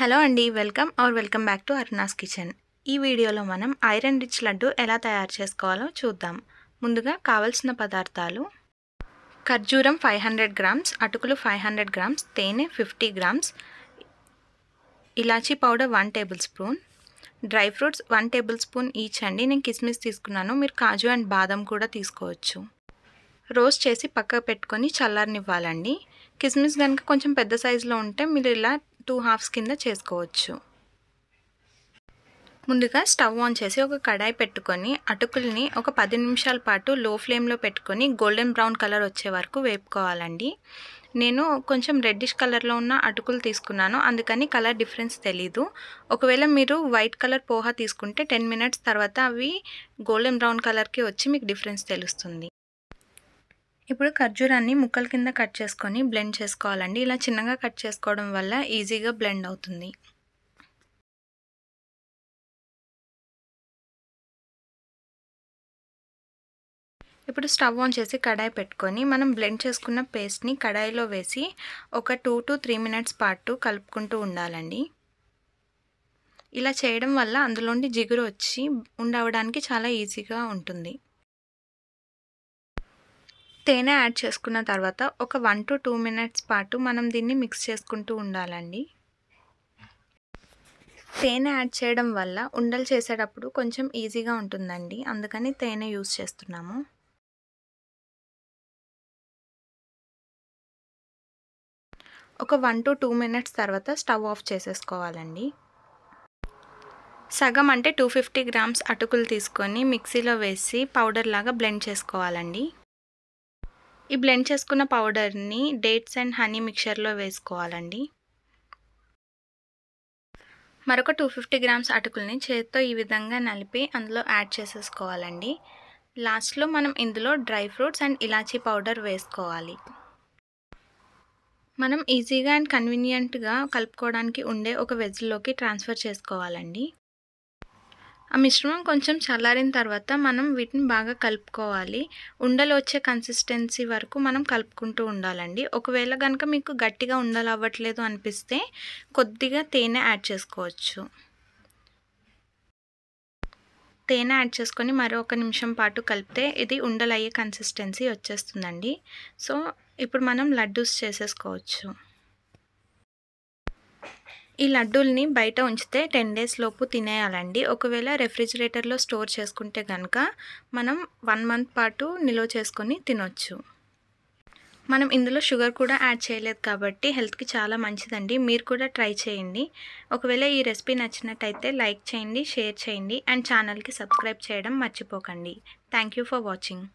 hello అండి welcome or welcome back to Aruna's kitchen ఈ వీడియోలో మనం ఐరన్ రిచ్ లడ్డు ఎలా తయారు చేసుకోవాలో చూద్దాం ముందుగా కావలసిన పదార్థాలు ఖర్జూరం ఫైవ్ హండ్రెడ్ గ్రామ్స్ అటుకులు ఫైవ్ హండ్రెడ్ గ్రామ్స్ తేనె ఫిఫ్టీ గ్రామ్స్ ఇలాచీ powder one tablespoon dry fruits one tablespoon each అండి నేను కిస్మిస్ తీసుకున్నాను మీరు కాజు అండ్ బాదం కూడా తీసుకోవచ్చు రోస్ట్ చేసి పక్కకు పెట్టుకొని చల్లారనివ్వాలండి కిస్మిస్ కనుక కొంచెం పెద్ద సైజులో ఉంటే మీరు ఇలా టూ హాఫ్స్ కింద చేసుకోవచ్చు ముందుగా స్టవ్ ఆన్ చేసి ఒక కడాయి పెట్టుకొని అటుకుల్ని ఒక పది నిమిషాల పాటు లో ఫ్లేమ్లో పెట్టుకొని గోల్డెన్ బ్రౌన్ కలర్ వచ్చే వరకు వేపుకోవాలండి నేను కొంచెం రెడ్డిష్ కలర్లో ఉన్న అటుకులు తీసుకున్నాను అందుకని కలర్ డిఫరెన్స్ తెలీదు ఒకవేళ మీరు వైట్ కలర్ పోహా తీసుకుంటే టెన్ మినిట్స్ తర్వాత అవి గోల్డెన్ బ్రౌన్ కలర్కి వచ్చి మీకు డిఫరెన్స్ తెలుస్తుంది ఇప్పుడు ఖర్జూరాన్ని ముక్కల కింద కట్ చేసుకొని బ్లెండ్ చేసుకోవాలండి ఇలా చిన్నగా కట్ చేసుకోవడం వల్ల ఈజీగా బ్లెండ్ అవుతుంది ఇప్పుడు స్టవ్ ఆన్ చేసి కడాయి పెట్టుకొని మనం బ్లెండ్ చేసుకున్న పేస్ట్ని కడాయిలో వేసి ఒక టూ టు త్రీ మినిట్స్ పాటు కలుపుకుంటూ ఉండాలండి ఇలా చేయడం వల్ల అందులోని జిగురు వచ్చి ఉండవడానికి చాలా ఈజీగా ఉంటుంది తేనె యాడ్ చేసుకున్న తర్వాత ఒక వన్ టు టూ మినిట్స్ పాటు మనం దీన్ని మిక్స్ చేసుకుంటూ ఉండాలండి తేనె యాడ్ చేయడం వల్ల ఉండలు చేసేటప్పుడు కొంచెం ఈజీగా ఉంటుందండి అందుకని తేనె యూస్ చేస్తున్నాము ఒక వన్ టు టూ మినిట్స్ తర్వాత స్టవ్ ఆఫ్ చేసేసుకోవాలండి సగం అంటే టూ ఫిఫ్టీ గ్రామ్స్ అటుకులు తీసుకొని మిక్సీలో వేసి పౌడర్ లాగా బ్లెండ్ చేసుకోవాలండి ఈ బ్లెండ్ చేసుకున్న పౌడర్ని డేట్స్ అండ్ హనీ మిక్చర్లో వేసుకోవాలండి మరొక టూ ఫిఫ్టీ గ్రామ్స్ అటుకుల్ని చేతితో ఈ విధంగా నలిపి అందులో యాడ్ చేసేసుకోవాలండి లాస్ట్లో మనం ఇందులో డ్రై ఫ్రూట్స్ అండ్ ఇలాచీ పౌడర్ వేసుకోవాలి మనం ఈజీగా అండ్ కన్వీనియంట్గా కలుపుకోవడానికి ఉండే ఒక వెజ్లోకి ట్రాన్స్ఫర్ చేసుకోవాలండి ఆ మిశ్రమం కొంచెం చల్లారిన తర్వాత మనం వీటిని బాగా కలుపుకోవాలి ఉండలు వచ్చే కన్సిస్టెన్సీ వరకు మనం కలుపుకుంటూ ఉండాలండి ఒకవేళ కనుక మీకు గట్టిగా ఉండలు అవ్వట్లేదు అనిపిస్తే కొద్దిగా తేనె యాడ్ చేసుకోవచ్చు తేనె యాడ్ చేసుకొని మరో ఒక నిమిషం పాటు కలిపితే ఇది ఉండలు అయ్యే కన్సిస్టెన్సీ వచ్చేస్తుందండి సో ఇప్పుడు మనం లడ్డూస్ చేసేసుకోవచ్చు ఈ లడ్డూల్ని బయట ఉంచితే టెన్ డేస్ లోపు తినేయాలండి ఒకవేళ రెఫ్రిజిరేటర్లో స్టోర్ చేసుకుంటే కనుక మనం వన్ మంత్ పాటు నిల్వ చేసుకొని తినొచ్చు మనం ఇందులో షుగర్ కూడా యాడ్ చేయలేదు కాబట్టి హెల్త్కి చాలా మంచిదండి మీరు కూడా ట్రై చేయండి ఒకవేళ ఈ రెసిపీ నచ్చినట్టయితే లైక్ చేయండి షేర్ చేయండి అండ్ ఛానల్కి సబ్స్క్రైబ్ చేయడం మర్చిపోకండి థ్యాంక్ ఫర్ వాచింగ్